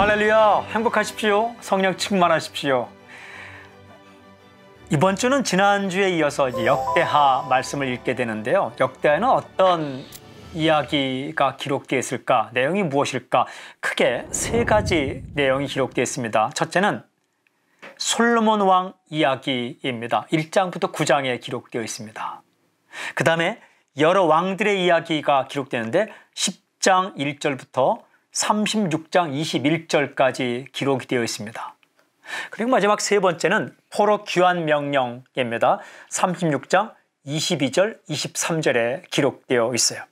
할렐루야, 행복하십시오. 성령 충만하십시오. 이번 주는 지난주에 이어서 역대하 말씀을 읽게 되는데요. 역대하는 어떤 이야기가 기록되어 있을까? 내용이 무엇일까? 크게 세 가지 내용이 기록되어 있습니다. 첫째는 솔로몬 왕 이야기입니다. 1장부터 9장에 기록되어 있습니다. 그 다음에 여러 왕들의 이야기가 기록되는데 10장 1절부터 36장 21절까지 기록이 되어 있습니다. 그리고 마지막 세 번째는 포로 귀환 명령입니다. 36장 22절, 23절에 기록되어 있어요.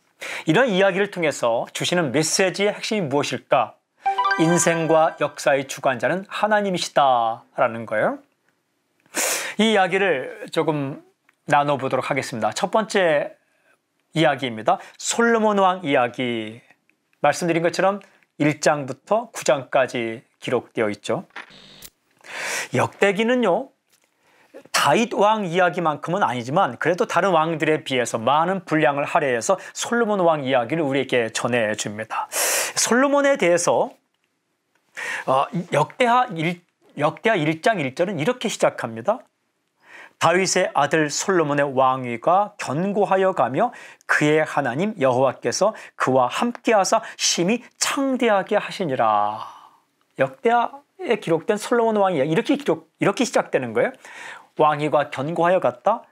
이런 이야기를 통해서 주시는 메시지의 핵심이 무엇일까? 인생과 역사의 주관자는 하나님이시다라는 거예요. 이 이야기를 조금 나눠보도록 하겠습니다. 첫 번째 이야기입니다. 솔로몬 왕 이야기 말씀드린 것처럼 1장부터 9장까지 기록되어 있죠. 역대기는요. 다윗 왕 이야기만큼은 아니지만 그래도 다른 왕들에 비해서 많은 분량을 할애해서 솔로몬 왕 이야기를 우리에게 전해 줍니다. 솔로몬에 대해서 어, 역대하 1, 역대하 1장 1절은 이렇게 시작합니다. 다윗의 아들 솔로몬의 왕위가 견고하여 가며 그의 하나님 여호와께서 그와 함께하사 심히 창대하게 하시니라. 역대하에 기록된 솔로몬 왕이 위 이렇게 기록 이렇게 시작되는 거예요. 왕위가 견고하여 갔다.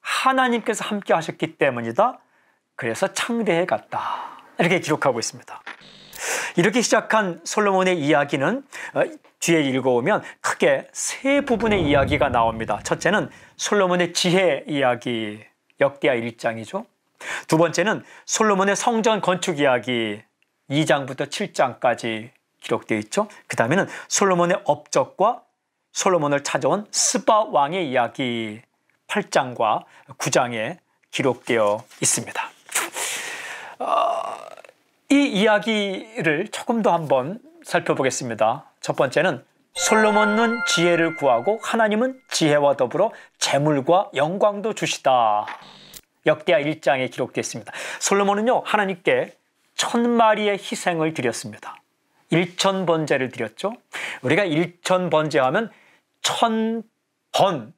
하나님께서 함께 하셨기 때문이다. 그래서 창대해 갔다. 이렇게 기록하고 있습니다. 이렇게 시작한 솔로몬의 이야기는 어, 뒤에 읽어오면 크게 세 부분의 이야기가 나옵니다. 첫째는 솔로몬의 지혜 이야기, 역대하 1장이죠. 두 번째는 솔로몬의 성전 건축 이야기, 2장부터 7장까지 기록되어 있죠. 그 다음에는 솔로몬의 업적과 솔로몬을 찾아온 스바 왕의 이야기 8장과 9장에 기록되어 있습니다. 어, 이 이야기를 조금 더 한번 살펴보겠습니다. 첫 번째는 솔로몬은 지혜를 구하고 하나님은 지혜와 더불어 재물과 영광도 주시다. 역대하 1장에 기록되어 있습니다. 솔로몬은요 하나님께 천 마리의 희생을 드렸습니다. 일천 번제를 드렸죠. 우리가 일천 번제하면 천번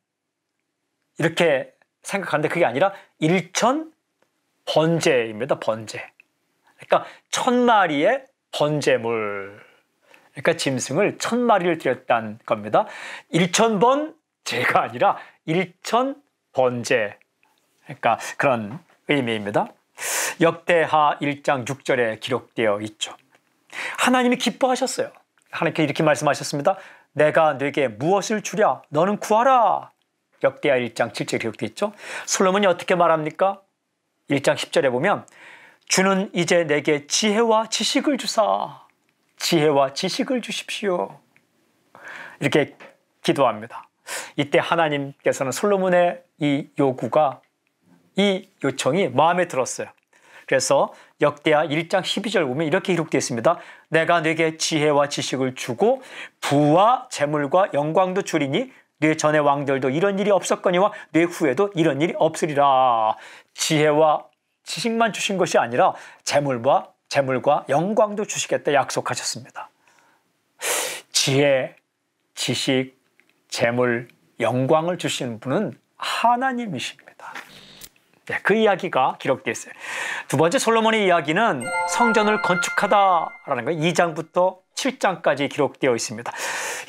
이렇게 생각하는데 그게 아니라 일천 번제입니다. 번제. 그러니까 천 마리의 번제물. 그러니까 짐승을 천 마리를 드렸다는 겁니다. 일천 번 제가 아니라 일천 번제. 그러니까 그런 의미입니다. 역대하 1장 6절에 기록되어 있죠. 하나님이 기뻐하셨어요. 하나님께 이렇게 말씀하셨습니다. 내가 네게 무엇을 주랴? 너는 구하라. 역대하 1장 7절에 기록되어 있죠. 솔로몬이 어떻게 말합니까? 1장 10절에 보면 주는 이제 내게 지혜와 지식을 주사. 지혜와 지식을 주십시오. 이렇게 기도합니다. 이때 하나님께서는 솔로몬의 이 요구가 이 요청이 마음에 들었어요. 그래서 역대하 1장 12절 보면 이렇게 기록되어 있습니다. 내가 네게 지혜와 지식을 주고 부와 재물과 영광도 주리니 뇌 전의 왕들도 이런 일이 없었거니와 뇌 후에도 이런 일이 없으리라. 지혜와 지식만 주신 것이 아니라 재물과 재물과 영광도 주시겠다 약속하셨습니다. 지혜, 지식, 재물, 영광을 주시는 분은 하나님이십니다. 네, 그 이야기가 기록되어 있어요. 두 번째 솔로몬의 이야기는 성전을 건축하다라는 거 2장부터 7장까지 기록되어 있습니다.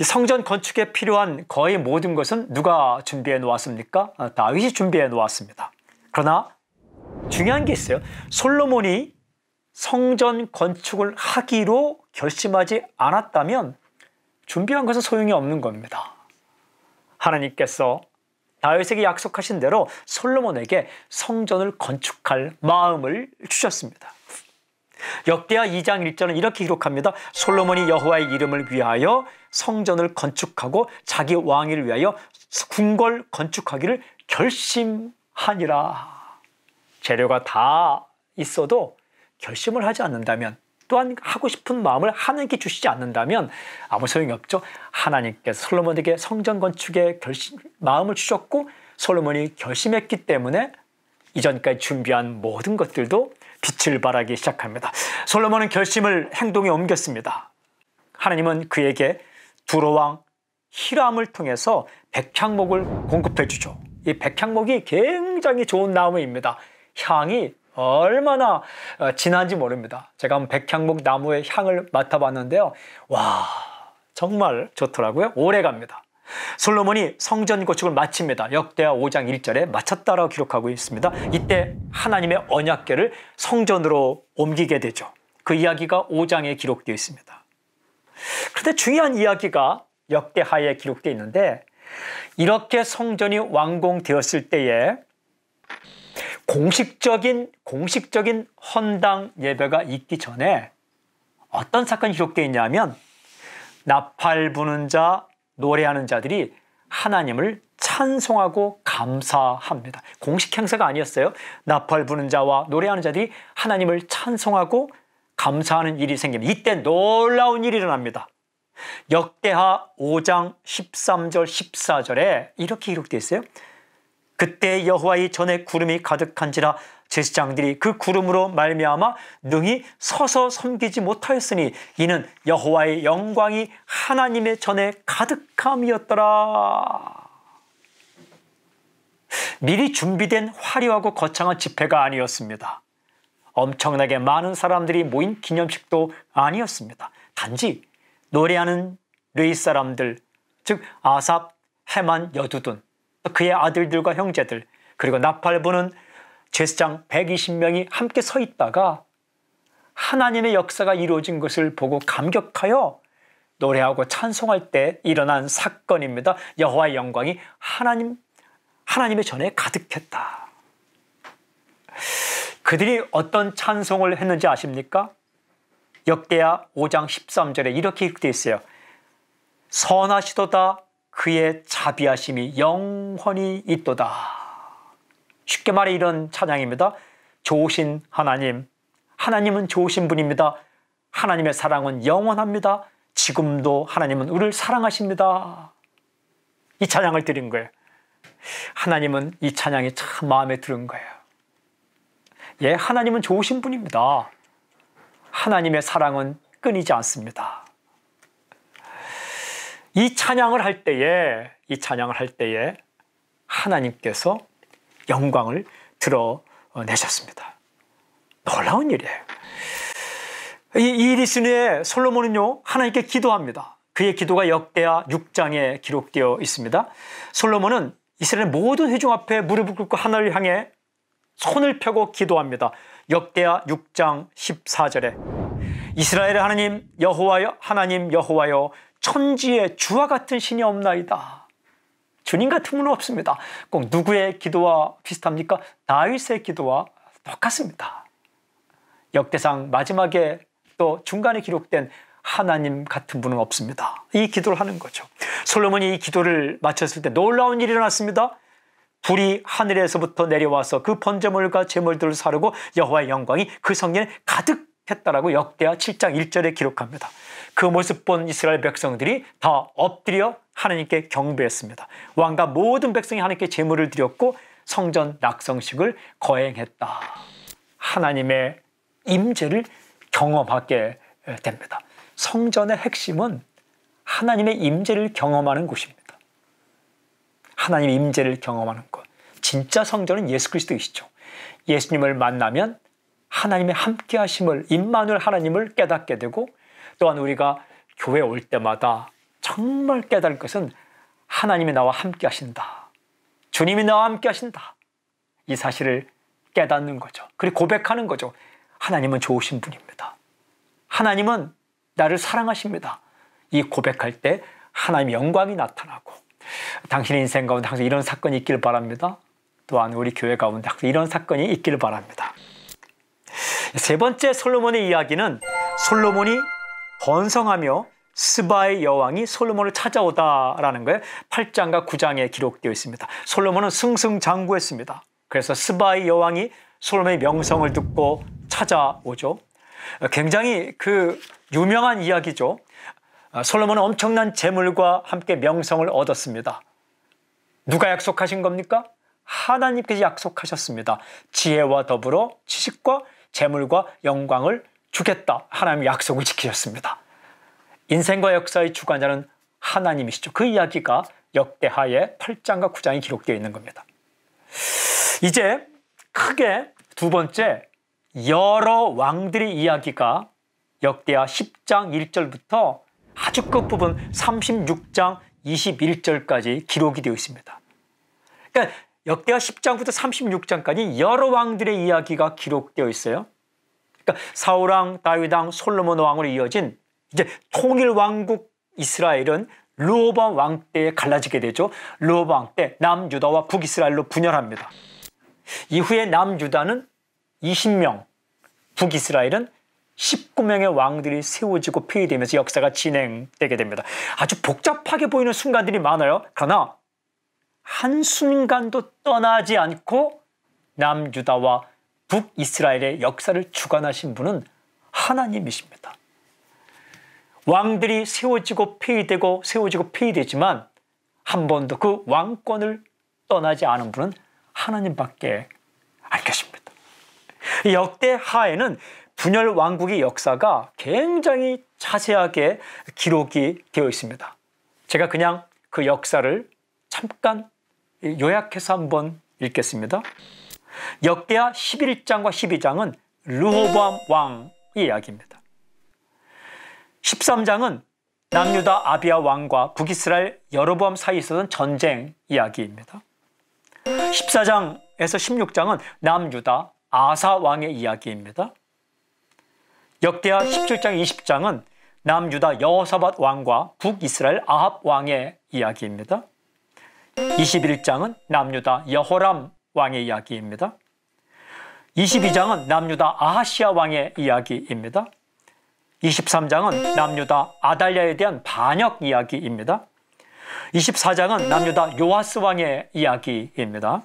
성전 건축에 필요한 거의 모든 것은 누가 준비해 놓았습니까? 어, 다윗이 준비해 놓았습니다. 그러나 중요한 게 있어요. 솔로몬이 성전 건축을 하기로 결심하지 않았다면 준비한 것은 소용이 없는 겁니다. 하나님께서 다윗에게 약속하신 대로 솔로몬에게 성전을 건축할 마음을 주셨습니다. 역대하 2장 1절은 이렇게 기록합니다. 솔로몬이 여호와의 이름을 위하여 성전을 건축하고 자기 왕위를 위하여 궁궐 건축하기를 결심하니라. 재료가 다 있어도 결심을 하지 않는다면 또한 하고 싶은 마음을 하나님께 주시지 않는다면 아무 소용이 없죠. 하나님께서 솔로몬에게 성전 건축에 결심, 마음을 주셨고 솔로몬이 결심했기 때문에 이전까지 준비한 모든 것들도 빛을 발하기 시작합니다. 솔로몬은 결심을 행동에 옮겼습니다. 하나님은 그에게 두로왕 히람을 통해서 백향목을 공급해 주죠. 이 백향목이 굉장히 좋은 나무입니다. 향이 얼마나 어, 진한지 모릅니다. 제가 한 백향목 나무의 향을 맡아봤는데요. 와 정말 좋더라고요. 오래갑니다. 솔로몬이 성전 건축을 마칩니다. 역대하 5장 1절에 마쳤다라고 기록하고 있습니다. 이때 하나님의 언약궤를 성전으로 옮기게 되죠. 그 이야기가 5장에 기록되어 있습니다. 그런데 중요한 이야기가 역대하에 기록되어 있는데 이렇게 성전이 완공되었을 때에 공식적인 공식적인 헌당 예배가 있기 전에 어떤 사건이 기록되어 있냐면 나팔 부는 자, 노래하는 자들이 하나님을 찬송하고 감사합니다. 공식 행사가 아니었어요. 나팔 부는 자와 노래하는 자들이 하나님을 찬송하고 감사하는 일이 생깁니다. 이때 놀라운 일이 일어납니다. 역대하 5장 13절 14절에 이렇게 기록되어 있어요. 그때 여호와의 전에 구름이 가득한지라 제사장들이 그 구름으로 말미암아 능히 서서 섬기지 못하였으니 이는 여호와의 영광이 하나님의 전에 가득함이었더라. 미리 준비된 화려하고 거창한 집회가 아니었습니다. 엄청나게 많은 사람들이 모인 기념식도 아니었습니다. 단지 노래하는 레이 사람들, 즉 아삽, 해만, 여두둔, 그의 아들들과 형제들 그리고 나팔부는 제사장 120명이 함께 서 있다가 하나님의 역사가 이루어진 것을 보고 감격하여 노래하고 찬송할 때 일어난 사건입니다. 여호와의 영광이 하나님 하나님의 전에 가득했다. 그들이 어떤 찬송을 했는지 아십니까? 역대하 5장 13절에 이렇게 기되 있어요. 선하시도다 그의 자비하심이 영원히 있도다. 쉽게 말해 이런 찬양입니다. 좋으신 하나님, 하나님은 좋으신 분입니다. 하나님의 사랑은 영원합니다. 지금도 하나님은 우리를 사랑하십니다. 이 찬양을 드린 거예요. 하나님은 이 찬양이 참 마음에 드는 거예요. 예, 하나님은 좋으신 분입니다. 하나님의 사랑은 끊이지 않습니다. 이 찬양을 할 때에 이 찬양을 할 때에 하나님께서 영광을 드러내셨습니다. 놀라운 일이에요. 이, 이 리스니의 솔로몬은요 하나님께 기도합니다. 그의 기도가 역대하 6장에 기록되어 있습니다. 솔로몬은 이스라엘 모든 회중 앞에 무릎을 꿇고 하늘을 향해 손을 펴고 기도합니다. 역대하 6장 14절에 이스라엘의 하나님 여호와여 하나님 여호와여 천지의 주와 같은 신이 없나이다. 주님 같은 분은 없습니다. 꼭 누구의 기도와 비슷합니까? 다윗의 기도와 똑같습니다. 역대상 마지막에 또 중간에 기록된 하나님 같은 분은 없습니다. 이 기도를 하는 거죠. 솔로몬이 이 기도를 마쳤을 때 놀라운 일이 일어났습니다. 불이 하늘에서부터 내려와서 그 번제물과 제물들을 사르고 여호와의 영광이 그 성전에 가득 했다라고 역대하 7장 1절에 기록합니다. 그 모습 본 이스라엘 백성들이 다 엎드려 하나님께 경배했습니다. 왕과 모든 백성이 하나님께 제물을 드렸고 성전 낙성식을 거행했다. 하나님의 임재를 경험하게 됩니다. 성전의 핵심은 하나님의 임재를 경험하는 곳입니다. 하나님의 임재를 경험하는 곳. 진짜 성전은 예수 그리스도이시죠. 예수님을 만나면 하나님의 함께 하심을 임마누엘 하나님을 깨닫게 되고 또한 우리가 교회 올 때마다 정말 깨달을 것은 하나님이 나와 함께 하신다. 주님이 나와 함께 하신다. 이 사실을 깨닫는 거죠. 그리고 고백하는 거죠. 하나님은 좋으신 분입니다. 하나님은 나를 사랑하십니다. 이 고백할 때 하나님의 영광이 나타나고 당신의 인생 가운데 항상 이런 사건이 있기를 바랍니다. 또한 우리 교회 가운데 항상 이런 사건이 있기를 바랍니다. 세 번째 솔로몬의 이야기는 솔로몬이 번성하며 스바의 여왕이 솔로몬을 찾아오다라는 거예요. 8장과 9장에 기록되어 있습니다. 솔로몬은 승승장구했습니다. 그래서 스바의 여왕이 솔로몬의 명성을 듣고 찾아오죠. 굉장히 그 유명한 이야기죠. 솔로몬은 엄청난 재물과 함께 명성을 얻었습니다. 누가 약속하신 겁니까? 하나님께서 약속하셨습니다. 지혜와 더불어 지식과 재물과 영광을 주겠다. 하나님의 약속을 지키셨습니다. 인생과 역사의 주관자는 하나님이시죠. 그 이야기가 역대하의 8장과 9장에 기록되어 있는 겁니다. 이제 크게 두 번째 여러 왕들의 이야기가 역대하 10장 1절부터 아주 끝부분 36장 21절까지 기록이 되어 있습니다. 그러니까 역대하 10장부터 36장까지 여러 왕들의 이야기가 기록되어 있어요. 그러니까 사울왕, 다윗왕, 솔로몬 왕으로 이어진 이제 통일 왕국 이스라엘은 르호밤 왕 때에 갈라지게 되죠. 르호밤 왕때 남유다와 북이스라엘로 분열합니다. 이후에 남유다는 20명, 북이스라엘은 19명의 왕들이 세워지고 폐위되면서 역사가 진행되게 됩니다. 아주 복잡하게 보이는 순간들이 많아요. 그러나 한순간도 떠나지 않고 남유다와 북이스라엘의 역사를 주관하신 분은 하나님이십니다. 왕들이 세워지고 폐위되고 세워지고 폐위되지만 한 번도 그 왕권을 떠나지 않은 분은 하나님밖에 안 계십니다. 역대 하에는 분열 왕국의 역사가 굉장히 자세하게 기록이 되어 있습니다. 제가 그냥 그 역사를 잠깐 요약해서 한번 읽겠습니다. 역계하 11장과 12장은 르호보암 왕의 이야기입니다. 13장은 남유다 아비아 왕과 북이스라엘 여로보암 사이에 있었던 전쟁 이야기입니다. 14장에서 16장은 남유다 아사 왕의 이야기입니다. 역대하 17장 20장은 남유다 여호사밧 왕과 북이스라엘 아합 왕의 이야기입니다. 21장은 남유다 여호람 왕의 이야기입니다. 22장은 남유다 아하시아 왕의 이야기입니다. 23장은 남유다 아달랴에 대한 반역 이야기입니다. 24장은 남유다 요하스 왕의 이야기입니다.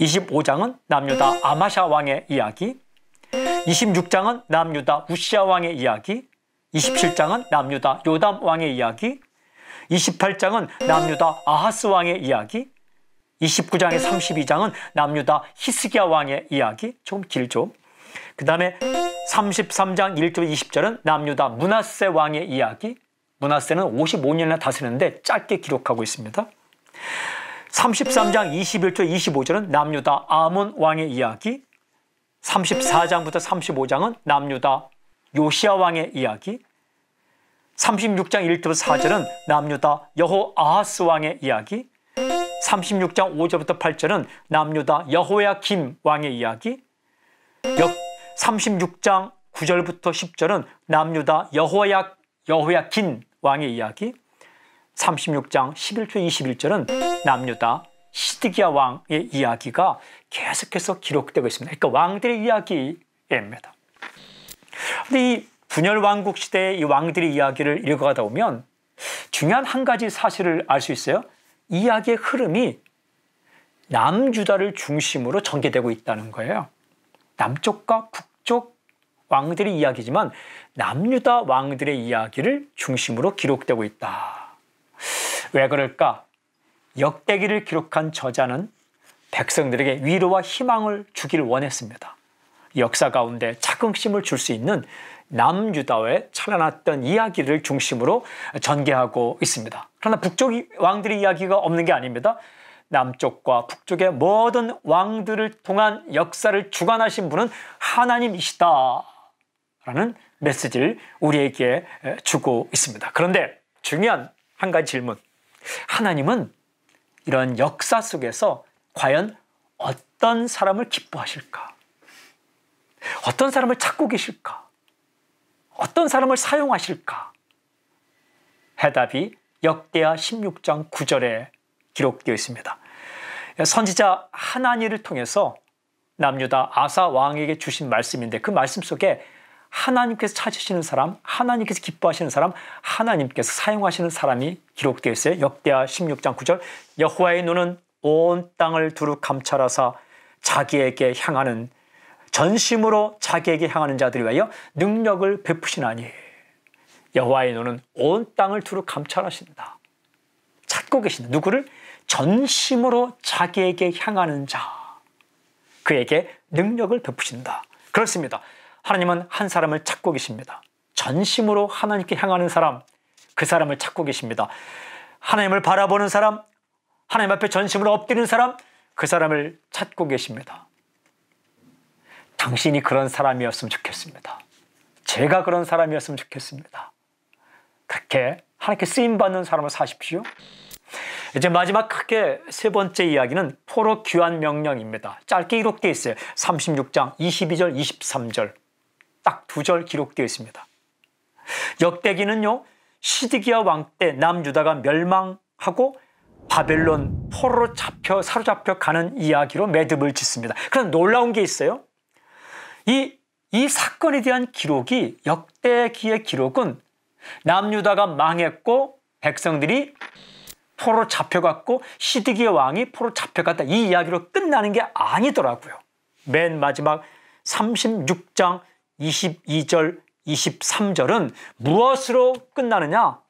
25장은 남유다 아마샤 왕의 이야기 26장은 남유다 우시아 왕의 이야기 27장은 남유다 요담 왕의 이야기 28장은 남유다 아하스 왕의 이야기, 2 9장에 32장은 남유다 히스기야 왕의 이야기, 조 길죠. 그 다음에 33장 1절 20절은 남유다 문하세 왕의 이야기, 문하세는 55년이나 다스렸는데 짧게 기록하고 있습니다. 33장 21절 25절은 남유다 아몬 왕의 이야기, 34장부터 35장은 남유다 요시아 왕의 이야기, 36장 1절 4절은 남유다 여호 아하스 왕의 이야기 36장 5절부터 8절은 남유다 여호야 김 왕의 이야기 36장 9절부터 10절은 남유다 여호야 여호야 긴 왕의 이야기 36장 11절 21절은 남유다 시드기야 왕의 이야기가 계속해서 기록되고 있습니다. 그러니까 왕들의 이야기입니다. 근데 이 분열 왕국 시대의 이 왕들의 이야기를 읽어가다 보면 중요한 한 가지 사실을 알 수 있어요. 이야기의 흐름이 남주다를 중심으로 전개되고 있다는 거예요. 남쪽과 북쪽 왕들의 이야기지만 남유다 왕들의 이야기를 중심으로 기록되고 있다. 왜 그럴까? 역대기를 기록한 저자는 백성들에게 위로와 희망을 주길 원했습니다. 역사 가운데 착긍심을줄 수 있는 남유다에 찾아났던 이야기를 중심으로 전개하고 있습니다. 그러나 북쪽 왕들의 이야기가 없는 게 아닙니다. 남쪽과 북쪽의 모든 왕들을 통한 역사를 주관하신 분은 하나님이시다. 라는 메시지를 우리에게 주고 있습니다. 그런데 중요한 한 가지 질문. 하나님은 이런 역사 속에서 과연 어떤 사람을 기뻐하실까? 어떤 사람을 찾고 계실까? 어떤 사람을 사용하실까? 해답이 역대하 16장 9절에 기록되어 있습니다. 선지자 하나니를 통해서 남유다 아사 왕에게 주신 말씀인데 그 말씀 속에 하나님께서 찾으시는 사람, 하나님께서 기뻐하시는 사람, 하나님께서 사용하시는 사람이 기록되어 있어요. 역대하 16장 9절 여호와의 눈은 온 땅을 두루 감찰하사 자기에게 향하는 전심으로 자기에게 향하는 자들 위하여 능력을 베푸시나니 여호와의 눈은 온 땅을 두루 감찰하신다. 찾고 계신다. 누구를? 전심으로 자기에게 향하는 자. 그에게 능력을 베푸신다. 그렇습니다. 하나님은 한 사람을 찾고 계십니다. 전심으로 하나님께 향하는 사람, 그 사람을 찾고 계십니다. 하나님을 바라보는 사람, 하나님 앞에 전심으로 엎드리는 사람, 그 사람을 찾고 계십니다. 당신이 그런 사람이었으면 좋겠습니다. 제가 그런 사람이었으면 좋겠습니다. 그렇게 하나님께 쓰임 받는 사람을 사십시오. 이제 마지막 크게 세 번째 이야기는 포로 귀환 명령입니다. 짧게 기록되어 있어요. 36장 22절 23절 딱 두 절 기록되어 있습니다. 역대기는요. 시드기야 왕때 남유다가 멸망하고 바벨론 포로로 잡혀 사로잡혀 가는 이야기로 매듭을 짓습니다. 그런 놀라운 게 있어요. 이, 이 사건에 대한 기록이 역대기의 기록은 남유다가 망했고 백성들이 포로 잡혀갔고 시드기의 왕이 포로 잡혀갔다 이 이야기로 끝나는 게 아니더라고요. 맨 마지막 36장 22절 23절은 무엇으로 끝나느냐?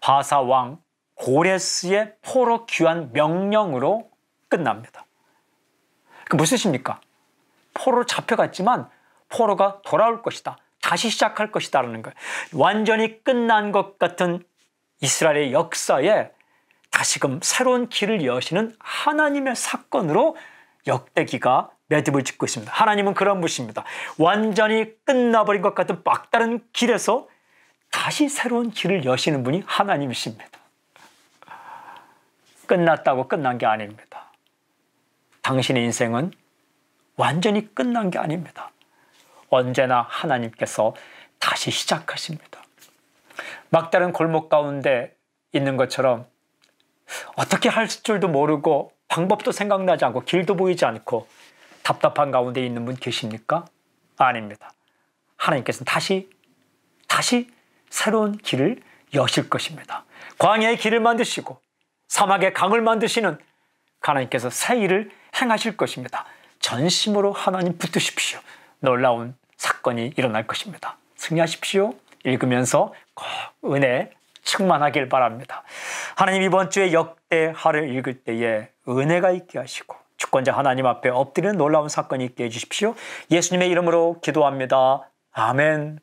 바사 왕 고레스의 포로 귀환 명령으로 끝납니다. 그 무엇입니까? 포로로 잡혀갔지만 포로가 돌아올 것이다. 다시 시작할 것이다 라는 거예요. 완전히 끝난 것 같은 이스라엘의 역사에 다시금 새로운 길을 여시는 하나님의 사건으로 역대기가 매듭을 짓고 있습니다. 하나님은 그런 분이니다 완전히 끝나버린 것 같은 막다른 길에서 다시 새로운 길을 여시는 분이 하나님이십니다. 끝났다고 끝난 게 아닙니다. 당신의 인생은 완전히 끝난 게 아닙니다. 언제나 하나님께서 다시 시작하십니다. 막다른 골목 가운데 있는 것처럼 어떻게 할 줄도 모르고 방법도 생각나지 않고 길도 보이지 않고 답답한 가운데 있는 분 계십니까? 아닙니다. 하나님께서는 다시 다시 새로운 길을 여실 것입니다. 광야의 길을 만드시고 사막의 강을 만드시는 하나님께서 새 일을 행하실 것입니다. 전심으로 하나님 붙드십시오. 놀라운 사건이 일어날 것입니다. 승리하십시오. 읽으면서 꼭 그 은혜 충만하길 바랍니다. 하나님 이번 주에 역대하를 읽을 때에 은혜가 있게 하시고 주권자 하나님 앞에 엎드리는 놀라운 사건이 있게 해주십시오. 예수님의 이름으로 기도합니다. 아멘.